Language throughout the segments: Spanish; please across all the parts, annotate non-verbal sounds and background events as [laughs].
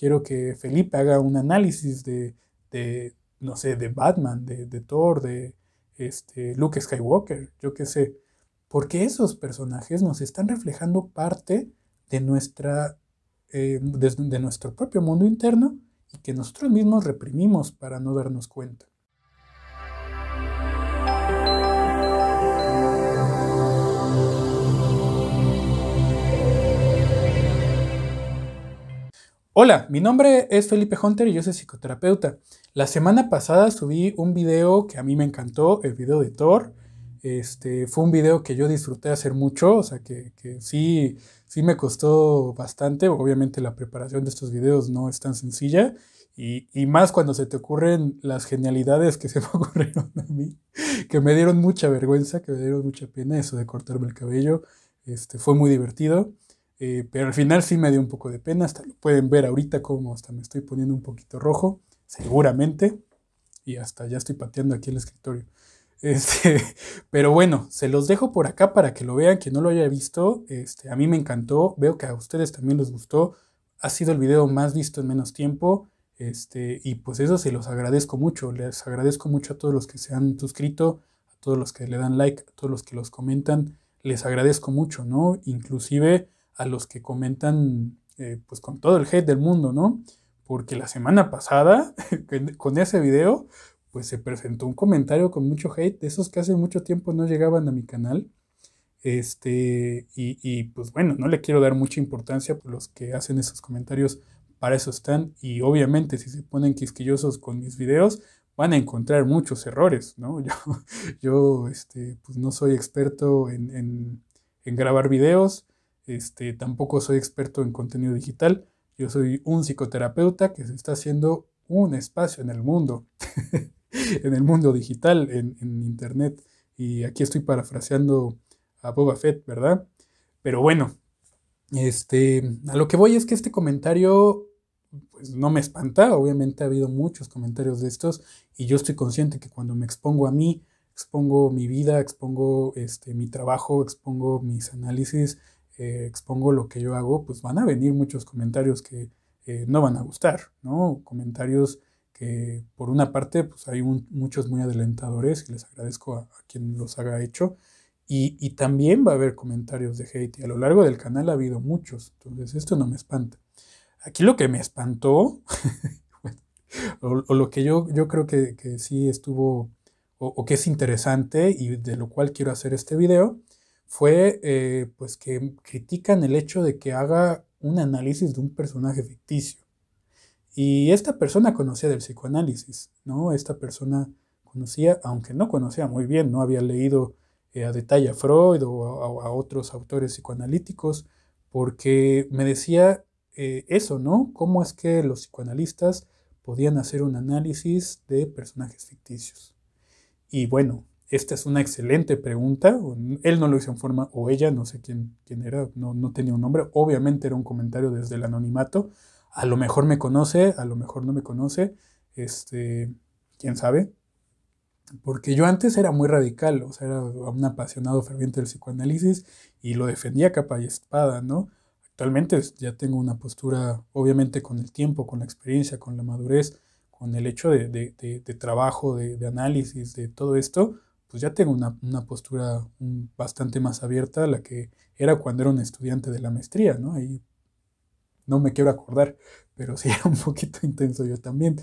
quiero que Felipe haga un análisis de, no sé, de Batman, de, Thor, de este, Luke Skywalker, yo qué sé. Porque esos personajes nos están reflejando parte de, nuestra, eh, de nuestro propio mundo interno y que nosotros mismos reprimimos para no darnos cuenta. Hola, mi nombre es Felipe Hunter y yo soy psicoterapeuta. La semana pasada subí un video que a mí me encantó, el video de Thor. Este, fue un video que yo disfruté hacer mucho, o sea que, sí, sí me costó bastante. Obviamente la preparación de estos videos no es tan sencilla. Y, más cuando se te ocurren las genialidades que [laughs] se me ocurrieron a mí, que me dieron mucha vergüenza, que me dieron mucha pena eso de cortarme el cabello. Este, fue muy divertido. Eh, pero al final sí me dio un poco de pena, hasta lo pueden ver ahorita como hasta me estoy poniendo un poquito rojo, seguramente, y hasta ya estoy pateando aquí el escritorio. [laughs] Este, pero bueno, se los dejo por acá para que lo vean, que no lo haya visto. Este, a mí me encantó, veo que a ustedes también les gustó. Ha sido el video más visto en menos tiempo. Este, y pues eso se los agradezco mucho. Les agradezco mucho a todos los que se han suscrito, a todos los que le dan like, a todos los que los comentan. Les agradezco mucho, ¿no? Inclusive a los que comentan eh, pues con todo el hate del mundo, ¿no? Porque la semana pasada, [laughs] con ese video, pues se presentó un comentario con mucho hate, de esos que hace mucho tiempo no llegaban a mi canal. Este, y, pues bueno, no le quiero dar mucha importancia por pues, los que hacen esos comentarios, para eso están. Y obviamente, si se ponen quisquillosos con mis videos, van a encontrar muchos errores, ¿no? [laughs] Yo, yo este, pues no soy experto en, en, en grabar videos, este, tampoco soy experto en contenido digital. Yo soy un psicoterapeuta que se está haciendo un espacio en el mundo, [laughs] en el mundo digital, en, Internet. Y aquí estoy parafraseando a Boba Fett, ¿verdad? Pero bueno, este, a lo que voy es que este comentario pues, no me espanta. Obviamente ha habido muchos comentarios de estos y yo estoy consciente que cuando me expongo a mí, expongo mi vida, expongo este, mi trabajo, expongo mis análisis, eh, expongo lo que yo hago, pues van a venir muchos comentarios que eh, no van a gustar, ¿no? Comentarios que por una parte, pues hay muchos muy adelantadores y les agradezco a, quien los haga hecho. Y, también va a haber comentarios de hate y a lo largo del canal ha habido muchos, entonces esto no me espanta. Aquí lo que me espantó, [laughs] o, lo que yo, yo creo que, que sí estuvo o, o, que es interesante y de lo cual quiero hacer este video, fue eh, pues que critican el hecho de que haga un análisis de un personaje ficticio. Y esta persona conocía del psicoanálisis, ¿no? Esta persona conocía, aunque no conocía muy bien, no había leído eh, a detalle a Freud o a, otros autores psicoanalíticos, porque me decía eh, eso, ¿no? ¿Cómo es que los psicoanalistas podían hacer un análisis de personajes ficticios? Y bueno, esta es una excelente pregunta. Él no lo hizo en forma, o ella, no sé quién, era, no, tenía un nombre. Obviamente era un comentario desde el anonimato. A lo mejor me conoce, a lo mejor no me conoce. Este, quién sabe. Porque yo antes era muy radical, o sea, era un apasionado ferviente del psicoanálisis y lo defendía capa y espada, ¿no? Actualmente ya tengo una postura, obviamente con el tiempo, con la experiencia, con la madurez, con el hecho de trabajo, de análisis, de todo esto, pues ya tengo una, postura mm, bastante más abierta a la que era cuando era un estudiante de la maestría, ¿no? ahí no me quiero acordar, pero sí [laughs] era un poquito intenso yo también.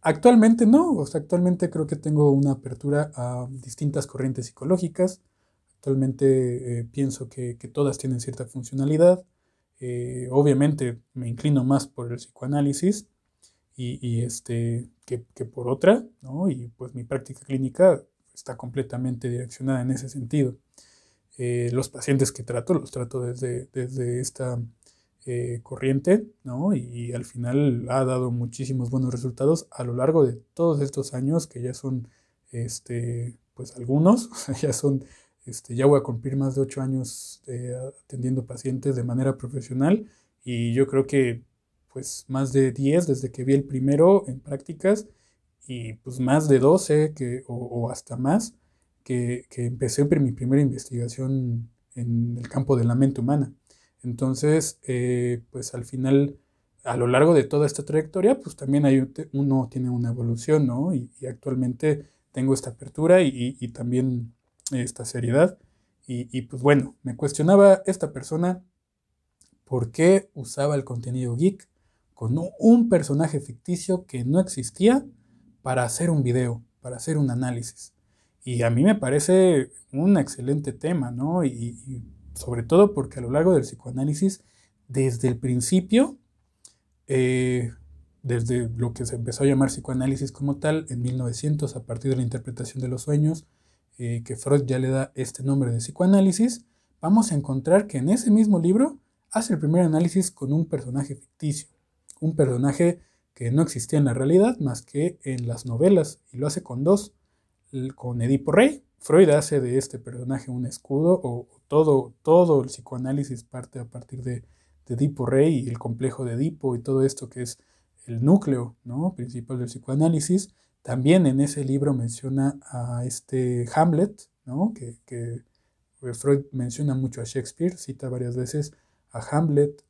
Actualmente no, o sea, actualmente creo que tengo una apertura a distintas corrientes psicológicas. Actualmente eh, pienso que, que, todas tienen cierta funcionalidad. Eh, obviamente me inclino más por el psicoanálisis y, y este, que, que, por otra, ¿no? Y pues mi práctica clínica está completamente direccionada en ese sentido. Eh, los pacientes que trato, los trato desde, esta eh, corriente, ¿no? Y, al final ha dado muchísimos buenos resultados a lo largo de todos estos años, que ya son, este, pues algunos, [laughs] ya son, este, ya voy a cumplir más de ocho años eh, atendiendo pacientes de manera profesional y yo creo que, pues, más de diez desde que vi el primero en prácticas y pues más de 12 eh, que, o, hasta más que, que empecé mi primera investigación en el campo de la mente humana. Entonces, eh, pues al final, a lo largo de toda esta trayectoria, pues también hay, uno tiene una evolución, ¿no? Y, actualmente tengo esta apertura y, y también esta seriedad. Y, pues bueno, me cuestionaba esta persona por qué usaba el contenido geek con un personaje ficticio que no existía para hacer un video, para hacer un análisis. Y a mí me parece un excelente tema, ¿no? Y, sobre todo porque a lo largo del psicoanálisis, desde el principio, eh, desde lo que se empezó a llamar psicoanálisis como tal, en 1900, a partir de la interpretación de los sueños, eh, que Freud ya le da este nombre de psicoanálisis, vamos a encontrar que en ese mismo libro hace el primer análisis con un personaje ficticio, un personaje que no existía en la realidad más que en las novelas, y lo hace con dos, con Edipo Rey. Freud hace de este personaje un escudo, o todo, todo el psicoanálisis parte a partir de, de Edipo Rey y el complejo de Edipo y todo esto que es el núcleo ¿no? principal del psicoanálisis. También en ese libro menciona a este Hamlet, ¿no? que, que eh, Freud menciona mucho a Shakespeare, cita varias veces a Hamlet,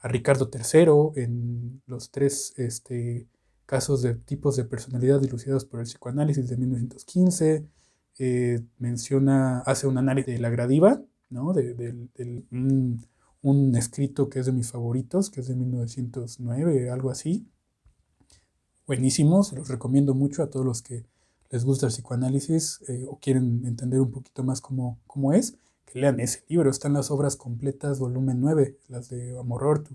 a Ricardo III en los tres este, casos de tipos de personalidad dilucidados por el psicoanálisis de 1915. Eh, menciona, hace un análisis de la gradiva, ¿no? De, un, escrito que es de mis favoritos, que es de 1909, algo así. Buenísimo, se los recomiendo mucho a todos los que les gusta el psicoanálisis eh, o quieren entender un poquito más cómo es que lean ese libro. Están las obras completas, volumen 9, las de Amor Ortu.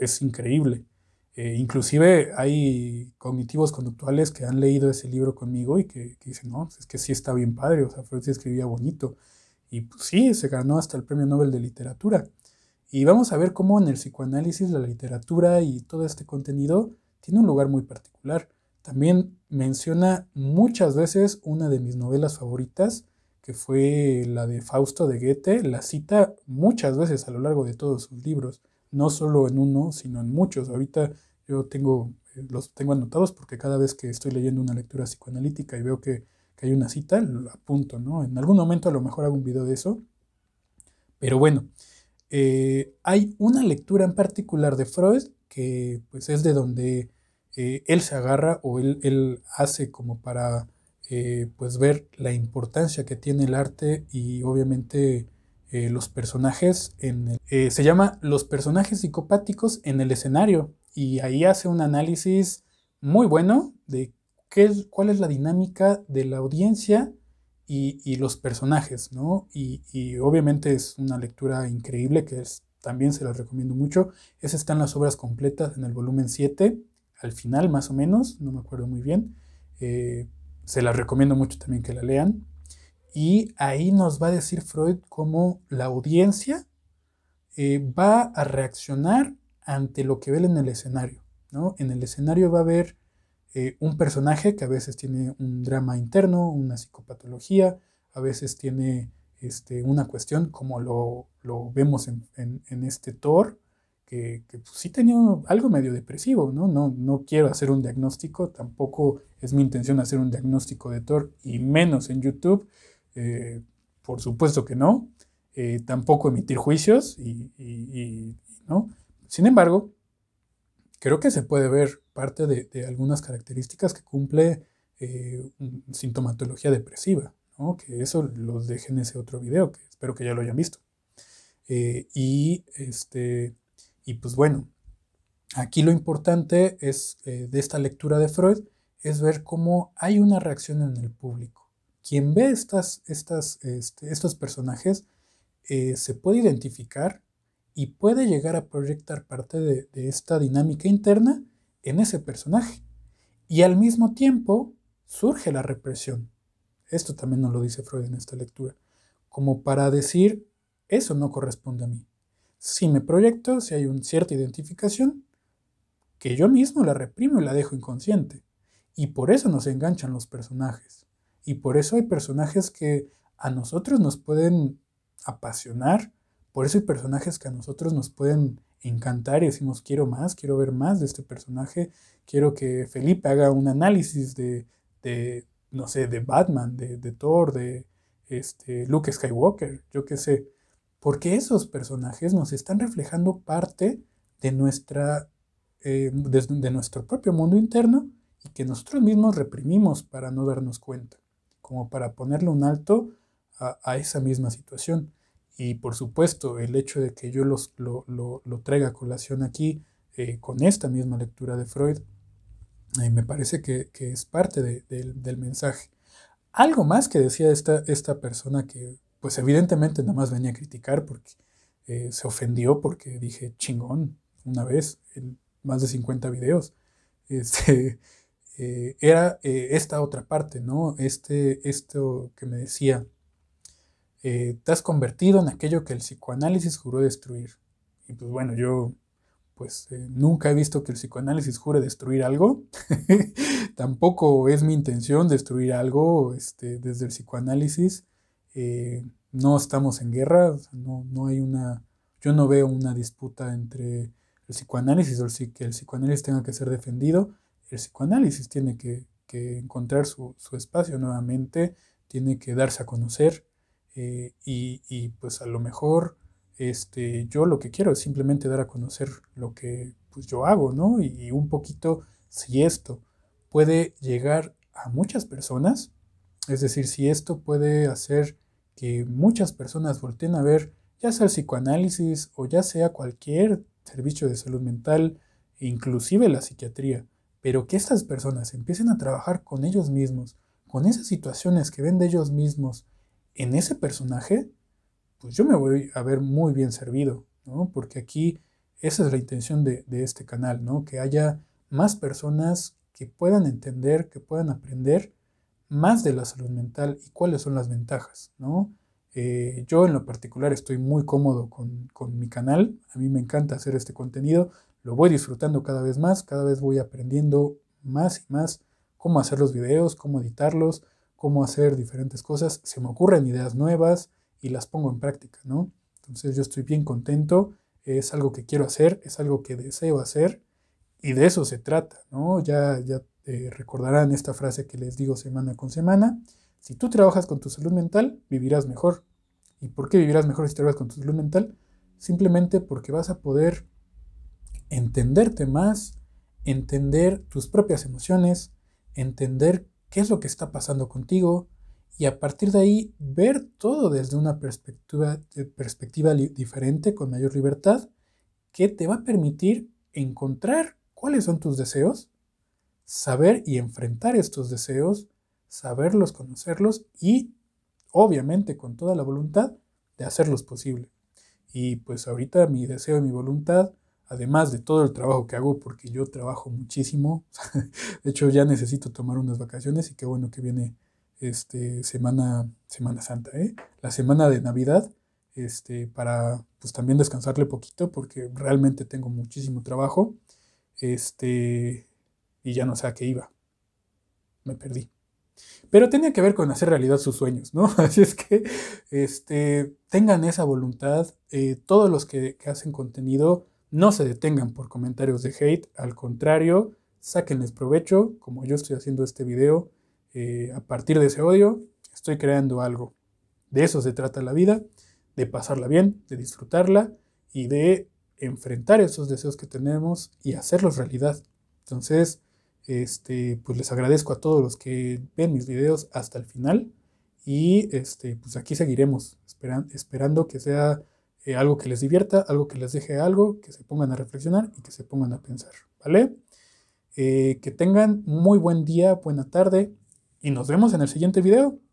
Es, increíble. Eh, inclusive hay cognitivos conductuales que han leído ese libro conmigo y que, dicen, no, es que sí está bien padre, o sea, Freud sí escribía bonito. Y pues, sí, se ganó hasta el Premio Nobel de Literatura. Y vamos a ver cómo en el psicoanálisis la literatura y todo este contenido tiene un lugar muy particular. También menciona muchas veces una de mis novelas favoritas, que fue la de Fausto de Goethe, la cita muchas veces a lo largo de todos sus libros, no solo en uno, sino en muchos. Ahorita yo tengo, eh, los tengo anotados porque cada vez que estoy leyendo una lectura psicoanalítica y veo que, hay una cita, lo apunto, ¿no? En algún momento a lo mejor hago un video de eso. Pero bueno, eh, hay una lectura en particular de Freud que pues es de donde eh, él se agarra o él, él hace como para eh, pues ver la importancia que tiene el arte y obviamente eh, los personajes en el, eh, se llama los personajes psicopáticos en el escenario y ahí hace un análisis muy bueno de qué es, cuál es la dinámica de la audiencia y, los personajes, ¿no? Y, obviamente es una lectura increíble que también se la recomiendo mucho. Esas están las obras completas en el volumen 7, al final más o menos, no me acuerdo muy bien. Se la recomiendo mucho también que la lean. Y ahí nos va a decir Freud cómo la audiencia eh, va a reaccionar ante lo que ve en el escenario. ¿no? En el escenario va a haber eh, un personaje que a veces tiene un drama interno, una psicopatología, a veces tiene este, una cuestión como lo, vemos en, en este Thor, que, que pues, sí tenía algo medio depresivo, ¿no? ¿no? No quiero hacer un diagnóstico, tampoco es mi intención hacer un diagnóstico de Thor y menos en YouTube, eh, por supuesto que no, eh, tampoco emitir juicios, y, ¿no? Sin embargo, creo que se puede ver parte de, algunas características que cumple eh, sintomatología depresiva, ¿no? que eso los deje en ese otro video, que espero que ya lo hayan visto. y este, y pues bueno, aquí lo importante es, eh, de esta lectura de Freud es ver cómo hay una reacción en el público. Quien ve estas, estas, este, estos personajes eh, se puede identificar y puede llegar a proyectar parte de, de esta dinámica interna en ese personaje. Y al mismo tiempo surge la represión. Esto también nos lo dice Freud en esta lectura, como para decir, eso no corresponde a mí si me proyecto, si hay una cierta identificación, que yo mismo la reprimo y la dejo inconsciente. Y por eso nos enganchan los personajes. Y por eso hay personajes que a nosotros nos pueden apasionar, por eso hay personajes que a nosotros nos pueden encantar y decimos quiero más, quiero ver más de este personaje, quiero que Felipe haga un análisis de, de no sé, de Batman, de, de Thor, de este, Luke Skywalker, yo qué sé porque esos personajes nos están reflejando parte de, nuestra, eh, nuestro propio mundo interno y que nosotros mismos reprimimos para no darnos cuenta, como para ponerle un alto a, esa misma situación. Y por supuesto, el hecho de que yo los, lo, traiga a colación aquí eh, con esta misma lectura de Freud, eh, me parece que, es parte del mensaje. Algo más que decía esta, esta persona que, pues evidentemente nada más venía a criticar porque eh, se ofendió porque dije chingón una vez, en más de 50 videos. [laughs] Este, eh, era eh, esta otra parte, ¿no? Este, esto que me decía, te has convertido en aquello que el psicoanálisis juró destruir. Y pues bueno, yo pues nunca he visto que el psicoanálisis jure destruir algo. [laughs] Tampoco es mi intención destruir algo este, desde el psicoanálisis. Eh, no estamos en guerra, no, hay una, yo no veo una disputa entre el psicoanálisis o el, que el psicoanálisis tenga que ser defendido, el psicoanálisis tiene que, encontrar su, espacio nuevamente, tiene que darse a conocer eh, y, pues a lo mejor este, yo lo que quiero es simplemente dar a conocer lo que pues yo hago, ¿no? y un poquito si esto puede llegar a muchas personas, es decir, si esto puede hacer que muchas personas volteen a ver, ya sea el psicoanálisis o ya sea cualquier servicio de salud mental, inclusive la psiquiatría, pero que estas personas empiecen a trabajar con ellos mismos, con esas situaciones que ven de ellos mismos en ese personaje, pues yo me voy a ver muy bien servido, Porque aquí esa es la intención de, este canal, ¿no? Que haya más personas que puedan entender, que puedan aprender más de la salud mental y cuáles son las ventajas, ¿no? Eh, yo en lo particular estoy muy cómodo con, con, mi canal, a mí me encanta hacer este contenido, lo voy disfrutando cada vez más, cada vez voy aprendiendo más y más cómo hacer los videos, cómo editarlos, cómo hacer diferentes cosas, se me ocurren ideas nuevas y las pongo en práctica, ¿no? Entonces yo estoy bien contento, es algo que quiero hacer, es algo que deseo hacer y de eso se trata, ¿no? Ya, ya eh, recordarán esta frase que les digo semana con semana. Si tú trabajas con tu salud mental, vivirás mejor. ¿Y por qué vivirás mejor si trabajas con tu salud mental? Simplemente porque vas a poder entenderte más, entender tus propias emociones, entender qué es lo que está pasando contigo y a partir de ahí ver todo desde una perspectiva, eh, perspectiva diferente, con mayor libertad, que te va a permitir encontrar cuáles son tus deseos, saber y enfrentar estos deseos, saberlos, conocerlos y obviamente con toda la voluntad de hacerlos posible. Y pues ahorita mi deseo y mi voluntad, además de todo el trabajo que hago, porque yo trabajo muchísimo, [laughs] de hecho ya necesito tomar unas vacaciones y qué bueno que viene este, semana, semana Santa, ¿eh? la semana de Navidad, este, para pues también descansarle poquito porque realmente tengo muchísimo trabajo. Este, y ya no sé a qué iba. Me perdí. Pero tenía que ver con hacer realidad sus sueños, ¿no? [laughs] Así es que este, tengan esa voluntad. Eh, todos los que, hacen contenido no se detengan por comentarios de hate. Al contrario, sáquenles provecho, como yo estoy haciendo este video. Eh, a partir de ese odio, estoy creando algo. De eso se trata la vida, de pasarla bien, de disfrutarla y de enfrentar esos deseos que tenemos y hacerlos realidad. Entonces, este, pues les agradezco a todos los que ven mis videos hasta el final y este, pues aquí seguiremos esperando que sea eh, algo que les divierta, algo que les deje algo, que se pongan a reflexionar y que se pongan a pensar, ¿vale? Eh, que tengan muy buen día, buena tarde y nos vemos en el siguiente video.